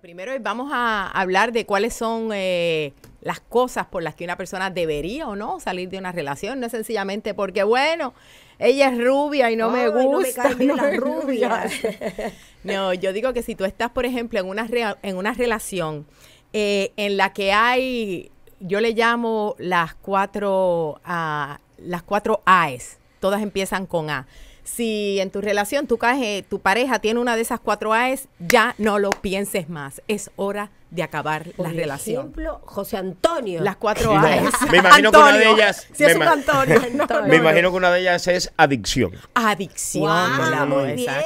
primero vamos a hablar de cuáles son eh, las cosas por las que una persona debería o no salir de una relación. No es sencillamente porque, bueno, ella es rubia y no me gusta. No, yo digo que si tú estás, por ejemplo, en una, en una relación eh, en la que hay, yo le llamo las cuatro, uh, las cuatro A's todas empiezan con A. Si en tu relación tu, tu pareja tiene una de esas cuatro A's, ya no lo pienses más. Es hora de acabar la relación. Por ejemplo, José Antonio. Las cuatro A. Me imagino que una de ellas. me, es imagino que una de ellas es adicción. Adicción.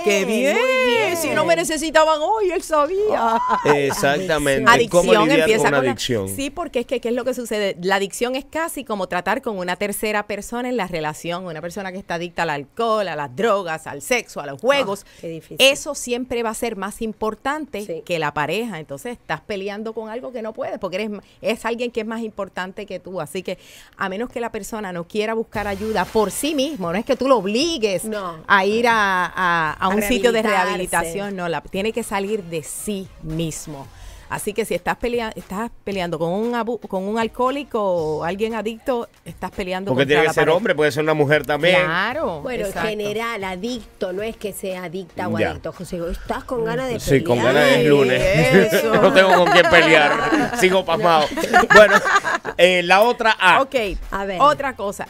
Qué bien. Si no me necesitaban hoy, él sabía. Exactamente. Adicción, empieza con, adicción. sí, porque es que qué es lo que sucede. La adicción es casi como tratar con una tercera persona en la relación, una persona que está adicta al alcohol, a las drogas, al sexo, a los juegos. Ah, Eso siempre va a ser más importante que la pareja. Entonces estás liando con algo que no puedes, porque eres es alguien que es más importante que tú. Así que a menos que la persona no quiera buscar ayuda por sí mismo, no es que tú lo obligues a ir a, a un sitio de rehabilitación, no, la, tiene que salir de sí mismo. Así que si estás, peleando, estás peleando con un, abu con un alcohólico o alguien adicto, estás peleando Porque tiene que ser hombre, puede ser una mujer también. Claro. Bueno, en general, adicto, no es que sea adicta o adicto. José, estás con ganas de pelear. Sí, con ganas de lunes. no tengo con quién pelear. Sigo pasmado. bueno, eh, la otra A. Ok, a ver. Otra cosa,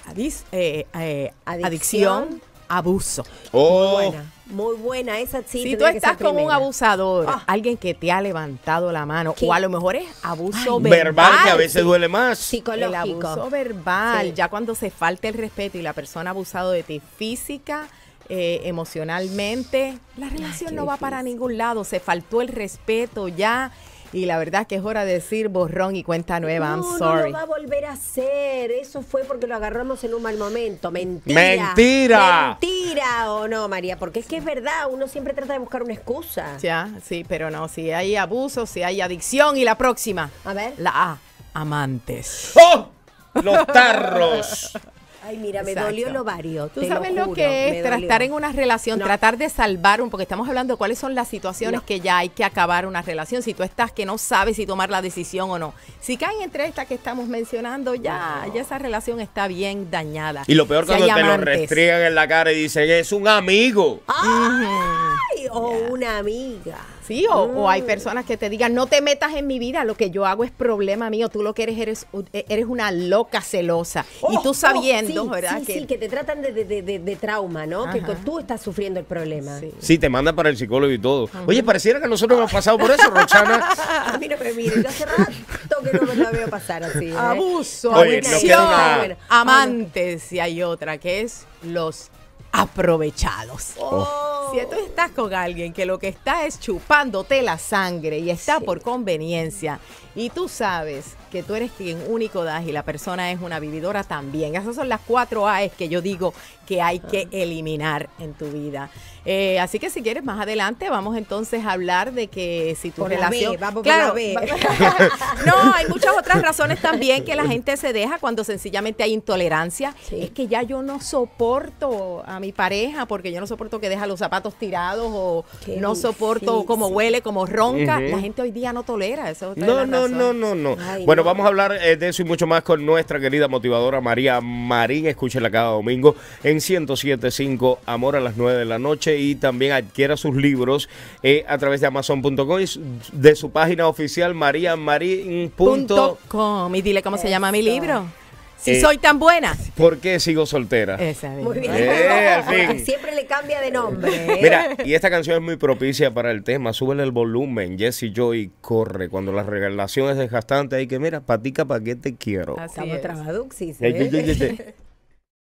eh, eh, adicción abuso. Oh. Muy buena. Muy buena esa chica. Si tú estás con un abusador, ah. alguien que te ha levantado la mano, o a lo mejor es abuso verbal, verbal, que a veces duele más. Psicológico. El abuso verbal, ya cuando se falta el respeto y la persona ha abusado de ti física, eh, emocionalmente, la relación no va para ningún lado. Se faltó el respeto ya. Y la verdad es que es hora de decir borrón y cuenta nueva. I'm sorry. No lo va a volver a hacer. Eso fue porque lo agarramos en un mal momento. Mentira. Mentira. Mentira o no, María. Porque es que es verdad. Uno siempre trata de buscar una excusa. Ya, sí, pero no. Si hay abuso, si hay adicción. Y la próxima. A ver. La A. Amantes. ¡Oh! Los tarros. Ay, mira, me dolió el ovario. Tú sabes lo, que es tratar en una relación, tratar de salvar un, porque estamos hablando de cuáles son las situaciones que ya hay que acabar una relación, si tú estás que no sabes si tomar la decisión o no. Si caen entre estas que estamos mencionando, ya, ya esa relación está bien dañada. Y lo peor cuando te lo restriegan en la cara y dicen, es un amigo. ¡Ah! o una amiga. Sí, o, hay mm. personas que te digan, no te metas en mi vida, lo que yo hago es problema mío, tú lo que eres eres, e, eres una loca celosa. y tú oh, oh, sabiendo, sí, ¿verdad? que, que te tratan de, trauma, ¿no? Que tú estás sufriendo el problema. Sí, te manda para el psicólogo y todo. Oye, pareciera que nosotros hemos pasado por eso, Rochana. A pero mire, yo hace rato que no me veo pasar así. ¿eh? Abuso, amantes, y hay otra que es los aprovechados. Oh. Si tú estás con alguien que lo que está es chupándote la sangre y está por conveniencia y tú sabes que tú eres quien único das y la persona es una vividora también. Esas son las cuatro A's que yo digo que hay que ah. eliminar en tu vida. Eh, así que si quieres, más adelante vamos entonces a hablar de que si tu relación... claro, no, hay muchas otras razones también que la gente se deja cuando sencillamente hay intolerancia. Es que ya yo no soporto a mi pareja porque yo no soporto que deja los zapatos tirados o no soporto cómo huele, cómo ronca. La gente hoy día no tolera eso. No, no, no, no, no, bueno, vamos a hablar eh, de eso y mucho más con nuestra querida motivadora María Marín. Escúchela cada domingo 1075 Amor a las 9 de la noche y también adquiera sus libros eh, a través de Amazon.com y de su página oficial mariamarin.com. Y dile cómo se llama mi libro. Si eh, soy tan buena. ¿Por qué sigo soltera? muy bien. Eh, siempre le cambia de nombre. Mira, y esta canción es muy propicia para el tema. Súbele el volumen. Jesse Joy corre. Cuando la regalaciones es desgastante, hay que, mira, patica, ¿para qué te quiero? Estamos es.